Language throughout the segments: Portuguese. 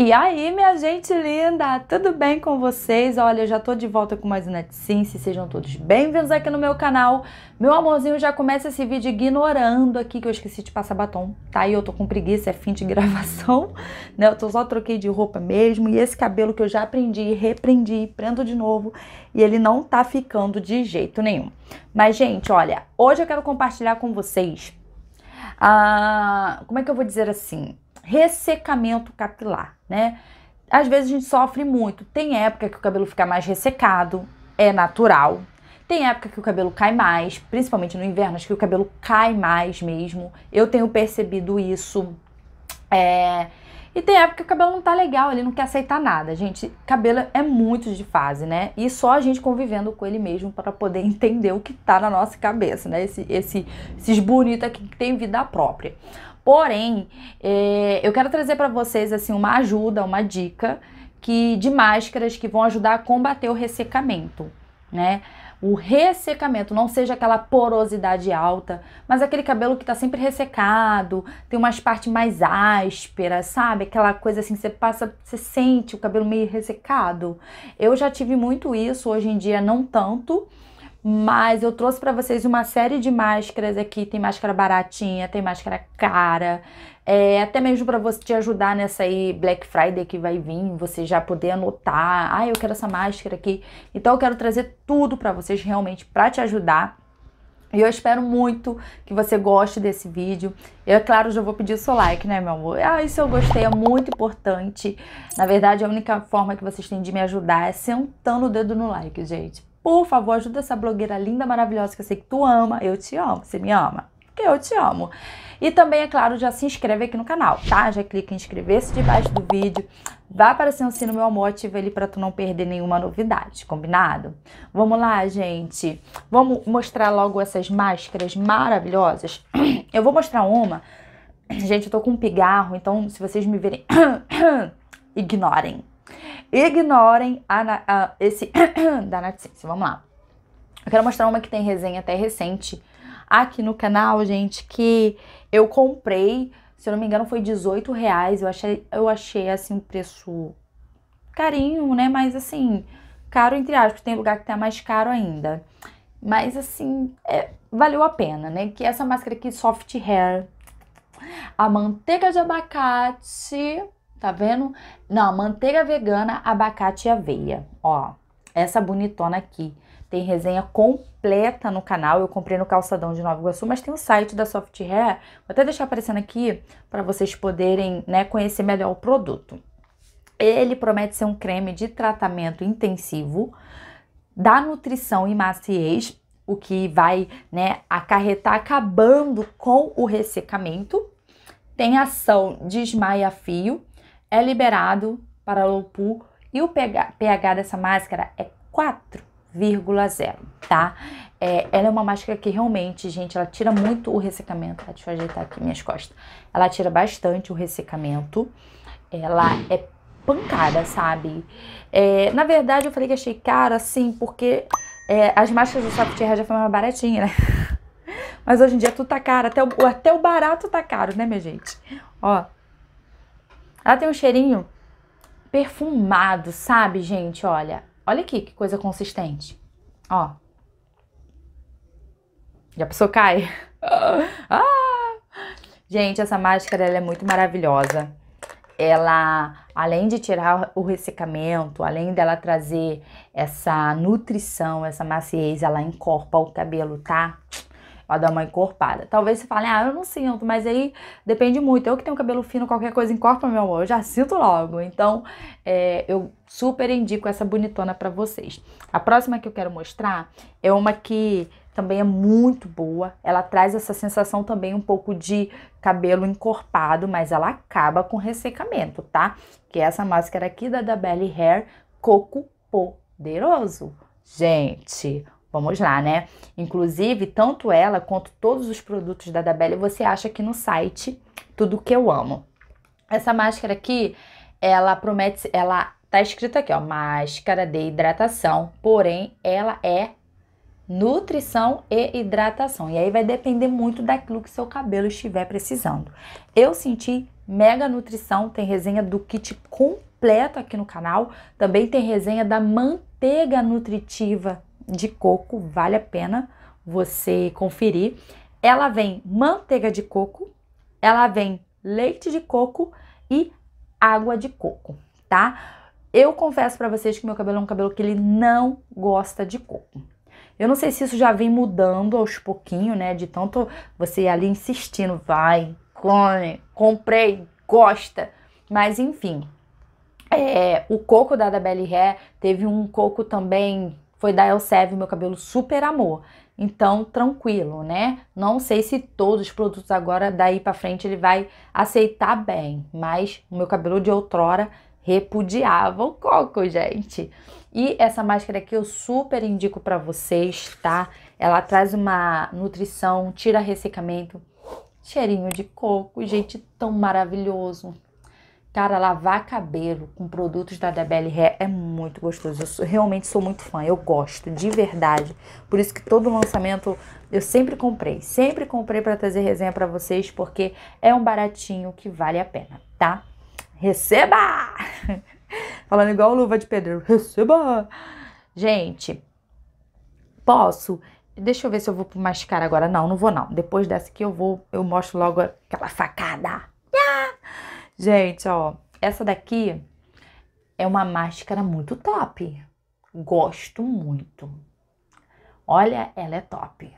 E aí, minha gente linda, tudo bem com vocês? Olha, eu já tô de volta com mais um NetSense, sejam todos bem-vindos aqui no meu canal. Meu amorzinho, já começa esse vídeo ignorando aqui que eu esqueci de passar batom, tá? E eu tô com preguiça, é fim de gravação, né? Eu tô só troquei de roupa mesmo e esse cabelo que eu já aprendi, reprendi, prendo de novo e ele não tá ficando de jeito nenhum. Mas, gente, olha, hoje eu quero compartilhar com vocês... Ah, como é que eu vou dizer assim? ressecamento capilar, né? Às vezes a gente sofre muito. Tem época que o cabelo fica mais ressecado, é natural. Tem época que o cabelo cai mais, principalmente no inverno, acho que o cabelo cai mais mesmo. Eu tenho percebido isso. É... E tem época que o cabelo não tá legal, ele não quer aceitar nada. Gente, cabelo é muito de fase, né? E só a gente convivendo com ele mesmo para poder entender o que tá na nossa cabeça, né? Esse, esse, esses bonitos aqui que tem vida própria. Porém, é, eu quero trazer para vocês assim uma ajuda, uma dica que de máscaras que vão ajudar a combater o ressecamento, né? O ressecamento, não seja aquela porosidade alta, mas aquele cabelo que tá sempre ressecado, tem umas partes mais ásperas, sabe? Aquela coisa assim, você passa, você sente o cabelo meio ressecado. Eu já tive muito isso, hoje em dia não tanto, mas eu trouxe para vocês uma série de máscaras aqui. Tem máscara baratinha, tem máscara cara. É, até mesmo para você te ajudar nessa aí Black Friday que vai vir, você já poder anotar. Ah, eu quero essa máscara aqui. Então eu quero trazer tudo para vocês realmente para te ajudar. E eu espero muito que você goste desse vídeo. Eu, é claro, já vou pedir o seu like, né, meu amor? Ah, isso eu gostei, é muito importante. Na verdade, a única forma que vocês têm de me ajudar é sentando o dedo no like, gente. Por favor, ajuda essa blogueira linda, maravilhosa que eu sei que tu ama. Eu te amo, você me ama porque eu te amo. E também, é claro, já se inscreve aqui no canal, tá? Já clica em inscrever-se debaixo do vídeo, vai aparecer um sino meu amor, ativa ele para tu não perder nenhuma novidade, combinado? Vamos lá, gente. Vamos mostrar logo essas máscaras maravilhosas. Eu vou mostrar uma. Gente, eu tô com um pigarro, então se vocês me verem, ignorem. Ignorem a, a, esse da Narciso. Vamos lá. Eu quero mostrar uma que tem resenha até recente aqui no canal, gente, que eu comprei, se eu não me engano, foi 18 reais. Eu achei, eu achei assim, um preço carinho, né? Mas assim, caro entre aspas, tem lugar que tá mais caro ainda. Mas assim, é, valeu a pena, né? Que essa máscara aqui, Soft Hair, a manteiga de abacate, Tá vendo? Não, manteiga vegana, abacate e aveia. Ó, essa bonitona aqui. Tem resenha completa no canal. Eu comprei no Calçadão de Nova Iguaçu, mas tem o site da Soft Hair. Vou até deixar aparecendo aqui para vocês poderem né, conhecer melhor o produto. Ele promete ser um creme de tratamento intensivo, da nutrição e maciez, o que vai né, acarretar acabando com o ressecamento. Tem ação desmaia fio é liberado para Lopu e o pH dessa máscara é 4,0, tá? É, ela é uma máscara que realmente, gente, ela tira muito o ressecamento. Tá deixa eu ajeitar aqui minhas costas. Ela tira bastante o ressecamento. Ela é pancada, sabe? É, na verdade, eu falei que achei cara, assim, porque é, as máscaras do Software já foi uma baratinha, né? Mas hoje em dia tudo tá caro, até o, até o barato tá caro, né, minha gente? Ó, ela tem um cheirinho perfumado, sabe, gente? Olha, olha aqui que coisa consistente. Ó. Já pessoa cai. ah! Gente, essa máscara ela é muito maravilhosa. Ela, além de tirar o ressecamento, além dela trazer essa nutrição, essa maciez, ela encorpa o cabelo, tá? pra dar uma encorpada. Talvez você fale, ah, eu não sinto, mas aí depende muito. Eu que tenho cabelo fino, qualquer coisa encorpa, meu amor, eu já sinto logo. Então, é, eu super indico essa bonitona pra vocês. A próxima que eu quero mostrar é uma que também é muito boa. Ela traz essa sensação também um pouco de cabelo encorpado, mas ela acaba com ressecamento, tá? Que é essa máscara aqui da da Belly Hair Coco Poderoso. Gente, Vamos lá, né? Inclusive, tanto ela quanto todos os produtos da Dabelle você acha aqui no site Tudo Que Eu Amo. Essa máscara aqui, ela promete, ela tá escrito aqui, ó, máscara de hidratação, porém ela é nutrição e hidratação. E aí vai depender muito daquilo que seu cabelo estiver precisando. Eu senti mega nutrição, tem resenha do kit completo aqui no canal, também tem resenha da manteiga nutritiva de coco, vale a pena você conferir. Ela vem manteiga de coco, ela vem leite de coco e água de coco, tá? Eu confesso para vocês que meu cabelo é um cabelo que ele não gosta de coco. Eu não sei se isso já vem mudando aos pouquinhos, né? De tanto você ali insistindo, vai, come, comprei, gosta. Mas enfim, é, o coco da da Ré teve um coco também foi da Elseve, meu cabelo super amor. Então, tranquilo, né? Não sei se todos os produtos agora daí para frente ele vai aceitar bem, mas o meu cabelo de outrora repudiava o coco, gente. E essa máscara aqui eu super indico para vocês, tá? Ela traz uma nutrição, tira ressecamento, cheirinho de coco, gente, tão maravilhoso. Cara, lavar cabelo com produtos da DBL Hair é muito gostoso. Eu sou, realmente sou muito fã, eu gosto, de verdade. Por isso que todo lançamento eu sempre comprei. Sempre comprei para trazer resenha para vocês, porque é um baratinho que vale a pena, tá? Receba! Falando igual luva de pedreiro, receba! Gente, posso? Deixa eu ver se eu vou pro mascara agora. Não, não vou não. Depois dessa aqui eu vou, eu mostro logo aquela facada. Gente, ó, essa daqui é uma máscara muito top. Gosto muito. Olha, ela é top.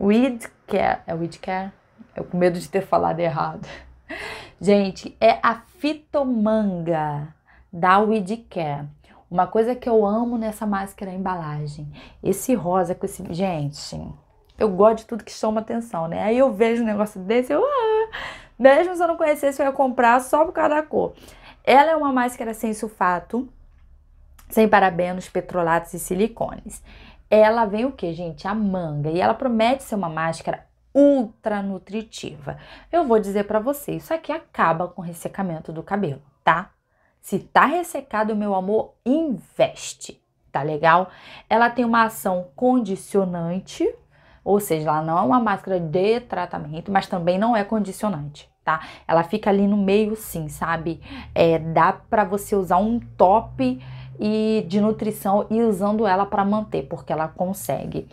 Weed Care. É Weed Care? Eu com medo de ter falado errado. Gente, é a fitomanga da Weed Care. Uma coisa que eu amo nessa máscara é a embalagem. Esse rosa com esse. Gente, eu gosto de tudo que chama atenção, né? Aí eu vejo um negócio desse, eu. Ah, mesmo se eu não conhecesse, eu ia comprar só por causa da cor. Ela é uma máscara sem sulfato, sem parabenos, petrolatos e silicones. Ela vem o que, gente? A manga. E ela promete ser uma máscara ultra nutritiva. Eu vou dizer para você, isso aqui acaba com o ressecamento do cabelo, tá? Se tá ressecado, meu amor, investe, tá legal? Ela tem uma ação condicionante, ou seja, ela não é uma máscara de tratamento, mas também não é condicionante. Tá? Ela fica ali no meio, sim, sabe? É, dá para você usar um top e de nutrição e usando ela para manter, porque ela consegue.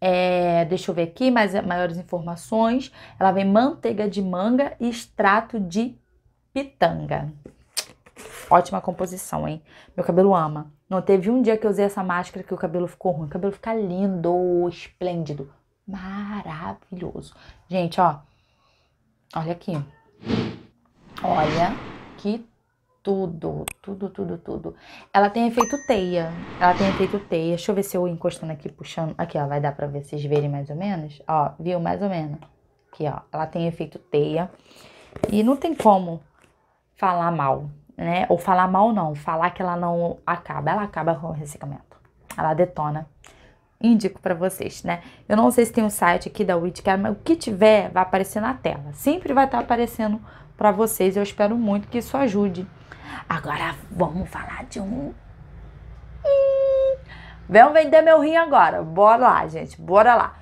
É, deixa eu ver aqui mais maiores informações. Ela vem manteiga de manga e extrato de pitanga. Ótima composição, hein? Meu cabelo ama. Não teve um dia que eu usei essa máscara que o cabelo ficou ruim. O cabelo fica lindo, esplêndido maravilhoso. Gente, ó, olha aqui. Olha que tudo, tudo, tudo, tudo. Ela tem efeito teia. Ela tem efeito teia. Deixa eu ver se eu encostando aqui, puxando. Aqui, ó, vai dar pra vocês verem mais ou menos. Ó, viu? Mais ou menos. Aqui, ó. Ela tem efeito teia. E não tem como falar mal, né? Ou falar mal não, falar que ela não acaba. Ela acaba com o ressecamento. Ela detona indico para vocês, né? Eu não sei se tem um site aqui da Witcare, mas o que tiver vai aparecer na tela. Sempre vai estar tá aparecendo para vocês. Eu espero muito que isso ajude. Agora vamos falar de um. Vem hum, vender meu rim agora. Bora lá, gente. Bora lá.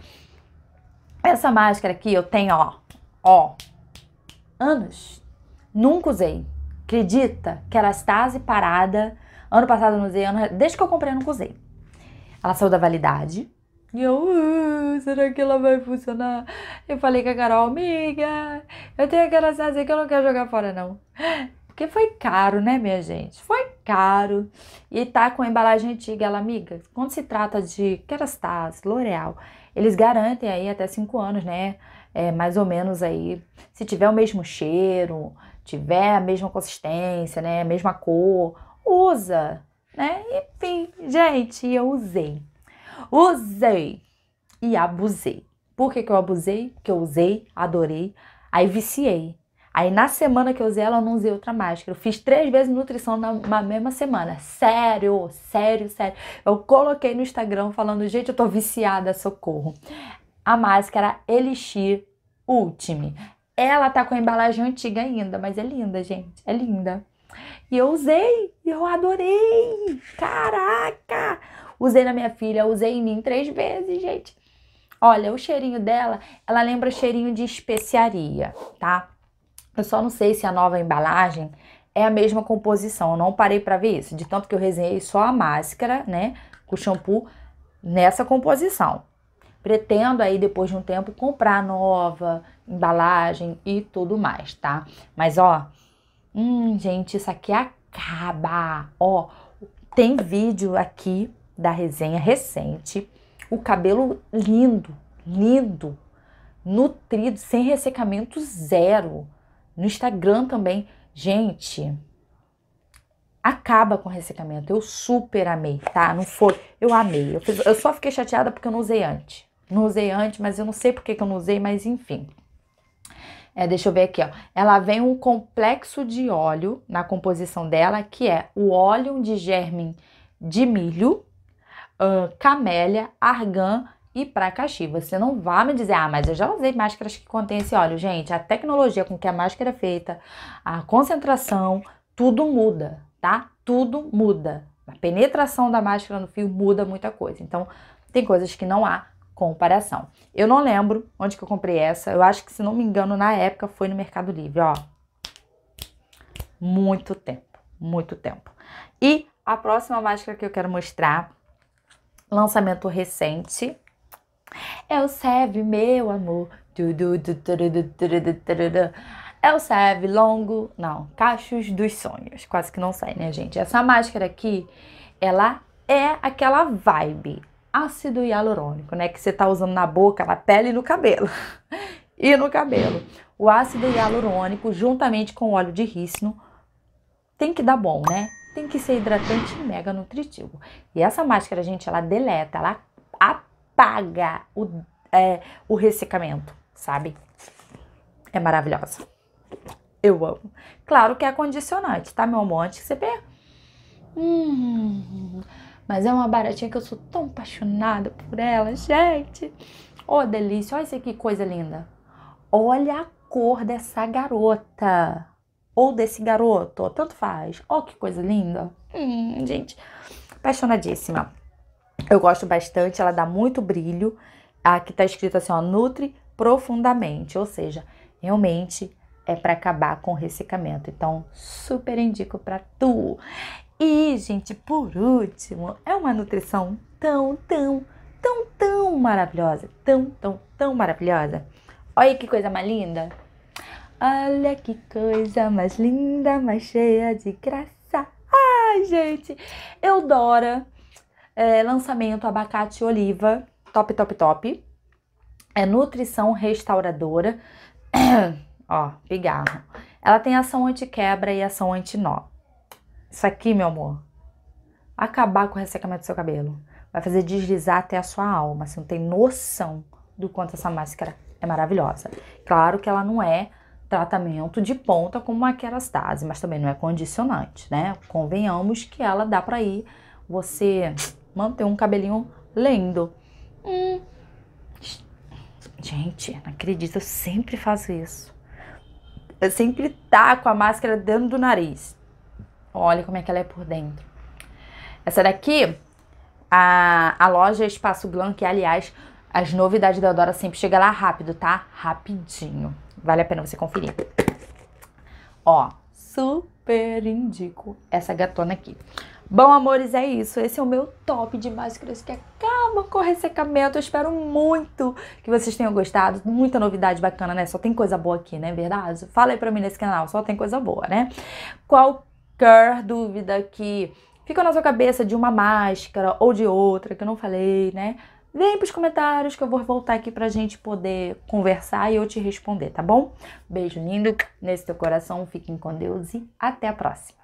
Essa máscara aqui eu tenho, ó, ó, anos. Nunca usei. Acredita que ela está parada. Ano passado eu não usei, ano... desde que eu comprei eu não usei. Ela saiu da validade. E eu, uh, será que ela vai funcionar? Eu falei com a Carol, amiga, eu tenho aquela sensação que eu não quero jogar fora, não. Porque foi caro, né, minha gente? Foi caro. E tá com a embalagem antiga, ela, amiga, quando se trata de Kerastase, L'Oreal, eles garantem aí até 5 anos, né? É, mais ou menos aí. Se tiver o mesmo cheiro, tiver a mesma consistência, né? A mesma cor, usa né? Enfim, gente, eu usei. Usei e abusei. Por que, que eu abusei? Porque eu usei, adorei, aí viciei. Aí na semana que eu usei ela, eu não usei outra máscara. Eu fiz três vezes nutrição na, na mesma semana. Sério, sério, sério. Eu coloquei no Instagram falando, gente, eu tô viciada, socorro. A máscara Elixir Ultime. Ela tá com a embalagem antiga ainda, mas é linda, gente. É linda. E eu usei, e eu adorei. Caraca! Usei na minha filha, usei em mim três vezes, gente. Olha, o cheirinho dela, ela lembra cheirinho de especiaria, tá? Eu só não sei se a nova embalagem é a mesma composição. Eu não parei para ver isso. De tanto que eu resenhei só a máscara, né? Com o shampoo nessa composição. Pretendo aí, depois de um tempo, comprar nova embalagem e tudo mais, tá? Mas ó, Hum, gente, isso aqui acaba. Ó, tem vídeo aqui da resenha recente. O cabelo lindo, lindo, nutrido, sem ressecamento zero. No Instagram também. Gente, acaba com ressecamento. Eu super amei, tá? Não foi. Eu amei. Eu, fiz, eu só fiquei chateada porque eu não usei antes. Não usei antes, mas eu não sei porque que eu não usei, mas enfim. É, deixa eu ver aqui, ó. Ela vem um complexo de óleo na composição dela, que é o óleo de germe de milho, uh, camélia, argan e pracaxi. Você não vai me dizer, ah, mas eu já usei máscaras que contêm esse óleo. Gente, a tecnologia com que a máscara é feita, a concentração, tudo muda, tá? Tudo muda. A penetração da máscara no fio muda muita coisa. Então, tem coisas que não há comparação. Eu não lembro onde que eu comprei essa. Eu acho que, se não me engano, na época foi no Mercado Livre, ó. Muito tempo, muito tempo. E a próxima máscara que eu quero mostrar, lançamento recente, é o Seve, meu amor. É o Seve longo, não, cachos dos sonhos. Quase que não sai, né, gente? Essa máscara aqui, ela é aquela vibe ácido hialurônico, né? Que você tá usando na boca, na pele e no cabelo. e no cabelo. O ácido hialurônico, juntamente com o óleo de rícino, tem que dar bom, né? Tem que ser hidratante e mega nutritivo. E essa máscara, gente, ela deleta, ela apaga o, é, o ressecamento, sabe? É maravilhosa. Eu amo. Claro que é condicionante, tá, meu amor? Antes que você pega. Hum. Mas é uma baratinha que eu sou tão apaixonada por ela, gente. Ô, oh, delícia, olha isso aqui, coisa linda. Olha a cor dessa garota. Ou desse garoto, tanto faz. Ó, oh, que coisa linda. Hum, gente, apaixonadíssima. Eu gosto bastante, ela dá muito brilho. Aqui tá escrito assim, ó, nutre profundamente, ou seja, realmente é para acabar com o ressecamento. Então, super indico para tu. E, gente, por último, é uma nutrição tão, tão, tão, tão maravilhosa. Tão, tão, tão maravilhosa. Olha que coisa mais linda. Olha que coisa mais linda, mais cheia de graça. Ai, gente, Eudora, é, lançamento abacate e oliva, top, top, top. É nutrição restauradora. Ó, pigarro. Ela tem ação anti-quebra e ação anti-nó. Isso aqui, meu amor, acabar com o ressecamento do seu cabelo. Vai fazer deslizar até a sua alma. Você assim, não tem noção do quanto essa máscara é maravilhosa. Claro que ela não é tratamento de ponta como a kerastase, mas também não é condicionante, né? Convenhamos que ela dá para ir você manter um cabelinho lendo. Hum. Gente, não acredito, eu sempre faço isso. Eu sempre taco a máscara dentro do nariz. Olha como é que ela é por dentro. Essa daqui, a, a loja Espaço Glam, que aliás, as novidades da Eudora sempre chegam lá rápido, tá? Rapidinho. Vale a pena você conferir. Ó, super indico essa gatona aqui. Bom, amores, é isso. Esse é o meu top de máscaras que acaba com o ressecamento. Eu espero muito que vocês tenham gostado. Muita novidade bacana, né? Só tem coisa boa aqui, né? Verdade? Fala aí pra mim nesse canal, só tem coisa boa, né? Qual qualquer dúvida que fica na sua cabeça de uma máscara ou de outra que eu não falei, né? Vem para os comentários que eu vou voltar aqui para a gente poder conversar e eu te responder, tá bom? Beijo lindo nesse teu coração, fiquem com Deus e até a próxima.